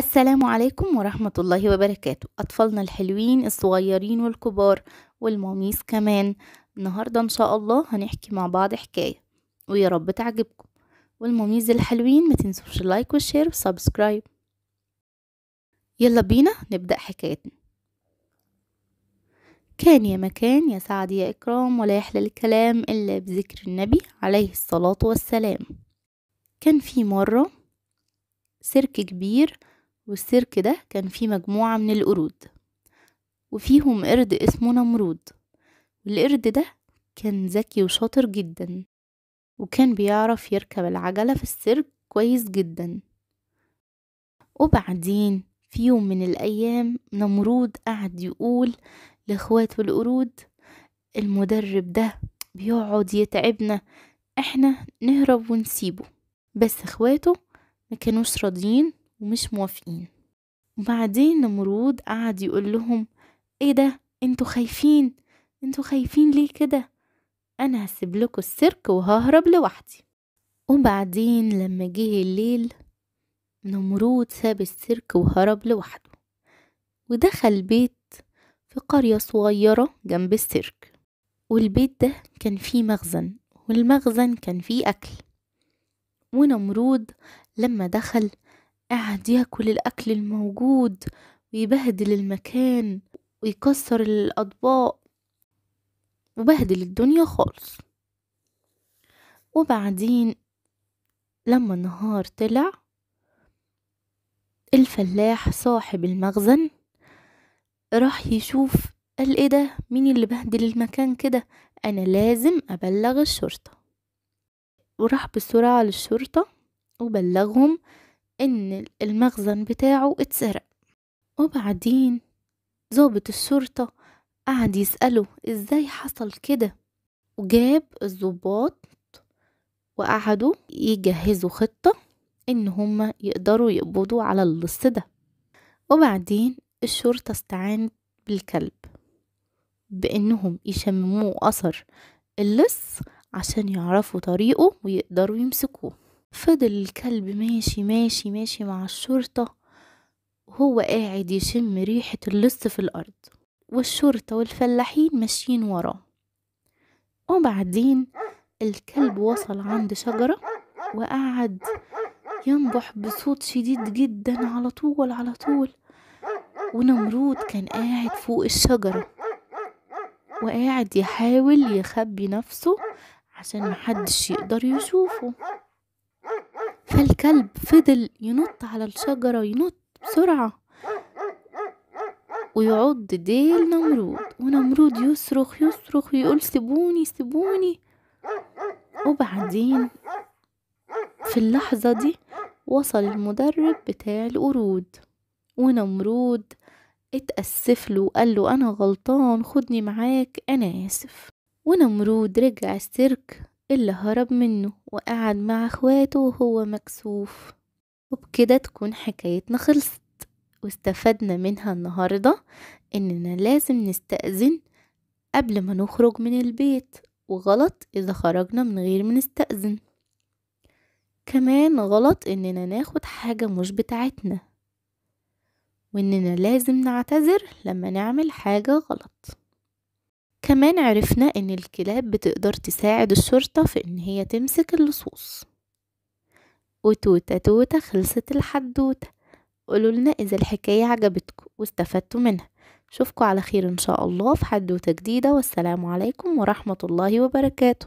السلام عليكم ورحمة الله وبركاته أطفالنا الحلوين الصغيرين والكبار والموميس كمان النهاردة إن شاء الله هنحكي مع بعض حكاية ويا رب تعجبكم والموميز الحلوين ما تنسوش اللايك والشير وسبسكرايب يلا بينا نبدأ حكايتنا كان يا مكان يا سعد يا إكرام ولا يحلى الكلام إلا بذكر النبي عليه الصلاة والسلام كان في مرة سيرك كبير والسيرك ده كان فيه مجموعة من القرود وفيهم قرد اسمه نمرود القرد ده كان ذكي وشاطر جدا وكان بيعرف يركب العجلة في السيرك كويس جدا وبعدين في يوم من الأيام نمرود قعد يقول لإخواته القرود المدرب ده بيقعد يتعبنا احنا نهرب ونسيبه بس اخواته مكانوش راضيين ومش موافقين وبعدين نمرود قعد يقول لهم ايه ده انتوا خايفين انتوا خايفين ليه كده انا هسيب لكم السيرك وههرب لوحدي وبعدين لما جه الليل نمرود ساب السيرك وهرب لوحده ودخل بيت في قرية صغيرة جنب السيرك والبيت ده كان فيه مخزن والمخزن كان فيه أكل ونمرود لما دخل قاعد ياكل الأكل الموجود ويبهدل المكان ويكسر الأطباق وبهدل الدنيا خالص وبعدين لما النهار طلع الفلاح صاحب المخزن راح يشوف قال ايه ده مين اللي بهدل المكان كده انا لازم ابلغ الشرطة وراح بسرعة للشرطة وبلغهم إن المخزن بتاعه اتسرق وبعدين ضابط الشرطة قعد يسأله إزاي حصل كده وجاب الضباط وقعدوا يجهزوا خطة إن هما يقدروا يقبضوا على اللص ده وبعدين الشرطة استعانت بالكلب بإنهم يشمموه أثر اللص عشان يعرفوا طريقه ويقدروا يمسكوه فضل الكلب ماشي ماشي ماشي مع الشرطة وهو قاعد يشم ريحة اللص في الأرض والشرطة والفلاحين ماشيين وراه وبعدين الكلب وصل عند شجرة وقعد ينبح بصوت شديد جدا على طول على طول ونمرود كان قاعد فوق الشجرة وقاعد يحاول يخبي نفسه عشان محدش يقدر يشوفه فالكلب فضل ينط على الشجرة ينط بسرعة ويعض ديل نمرود ونمرود يصرخ يصرخ ويقول سيبوني سيبوني وبعدين في اللحظة دي وصل المدرب بتاع القرود ونمرود اتأسف له وقال له أنا غلطان خدني معاك أنا آسف ونمرود رجع السيرك اللي هرب منه وقعد مع اخواته وهو مكسوف وبكده تكون حكايتنا خلصت واستفدنا منها النهاردة إننا لازم نستأذن قبل ما نخرج من البيت وغلط إذا خرجنا من غير ما نستأذن كمان غلط إننا ناخد حاجة مش بتاعتنا وإننا لازم نعتذر لما نعمل حاجة غلط كمان عرفنا ان الكلاب بتقدر تساعد الشرطة في ان هي تمسك اللصوص وتوتة توتة خلصت الحدوتة قولولنا اذا الحكاية عجبتكم واستفدتوا منها شوفكوا على خير ان شاء الله في حدوتة جديدة والسلام عليكم ورحمة الله وبركاته